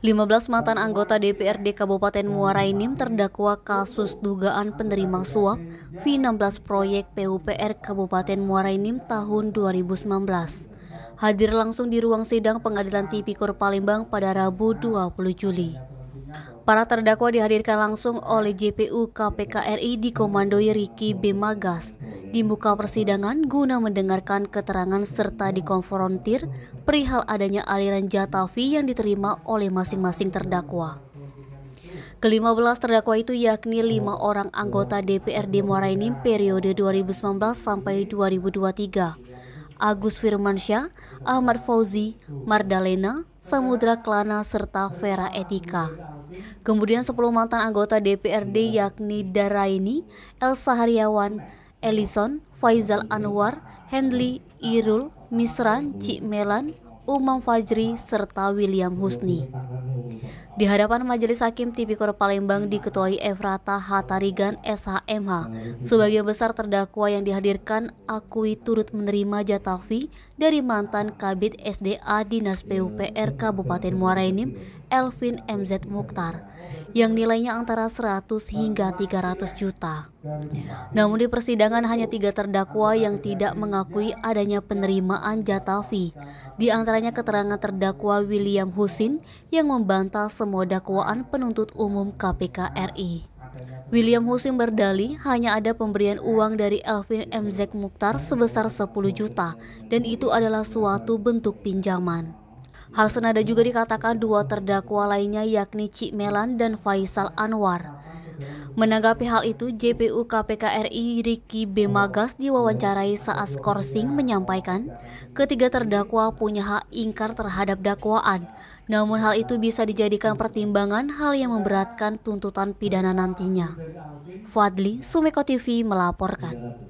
15 mantan anggota DPRD Kabupaten Muara Enim terdakwa kasus dugaan penerima suap V16 proyek PUPR Kabupaten Muara Enim tahun 2019. Hadir langsung di ruang sidang Pengadilan Tipikor Palembang pada Rabu 20 Juli. Para terdakwa dihadirkan langsung oleh JPU KPK RI di Komandoi Riki B. Magas, di muka persidangan guna mendengarkan keterangan serta dikonfrontir perihal adanya aliran jatah fee yang diterima oleh masing-masing terdakwa. Kelima belas terdakwa itu yakni lima orang anggota DPRD Muara Enim periode 2019 sampai 2023. Agus Firmansyah, Ahmad Fauzi, Mardalena, Samudra Klana, serta Vera Etika. Kemudian 10 mantan anggota DPRD yakni Daraini, Elsa Haryawan, Ellison, Faizal Anwar, Henry Irul, Misran, Cik Melan, Umam Fajri, serta William Husni. Di hadapan Majelis Hakim Tipikor Palembang diketuai Efrata Hatarigan SHMH, sebagai besar terdakwa yang dihadirkan akui turut menerima jatah fee dari mantan Kabit SDA Dinas PUPR Kabupaten Muara Enim, Elvin MZ Mukhtar yang nilainya antara 100 hingga 300 juta. Namun di persidangan hanya tiga terdakwa yang tidak mengakui adanya penerimaan jatah fee, di antaranya keterangan terdakwa William Husin yang membantah semua dakwaan penuntut umum KPK RI. William Husin berdali hanya ada pemberian uang dari Elvin MZ Mukhtar sebesar 10 juta dan itu adalah suatu bentuk pinjaman. Hal senada juga dikatakan dua terdakwa lainnya yakni Cik Melan dan Faisal Anwar. Menanggapi hal itu, JPU KPK RI Riki B. Magas diwawancarai saat skorsing menyampaikan ketiga terdakwa punya hak ingkar terhadap dakwaan. Namun hal itu bisa dijadikan pertimbangan hal yang memberatkan tuntutan pidana nantinya. Fadli, Sumeko TV melaporkan.